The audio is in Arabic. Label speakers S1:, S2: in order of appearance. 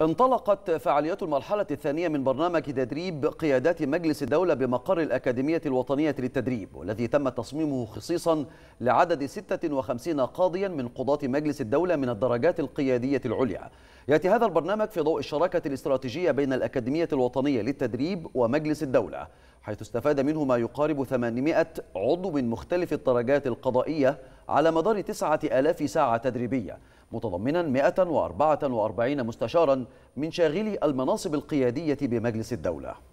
S1: انطلقت فعاليات المرحلة الثانية من برنامج تدريب قيادات مجلس الدولة بمقر الأكاديمية الوطنية للتدريب والذي تم تصميمه خصيصا لعدد 56 قاضيا من قضاة مجلس الدولة من الدرجات القيادية العليا يأتي هذا البرنامج في ضوء الشراكة الاستراتيجية بين الأكاديمية الوطنية للتدريب ومجلس الدولة حيث استفاد منه ما يقارب 800 عضو من مختلف الدرجات القضائية على مدار 9000 ساعة تدريبية متضمنا 144 مستشارا من شاغلي المناصب القيادية بمجلس الدولة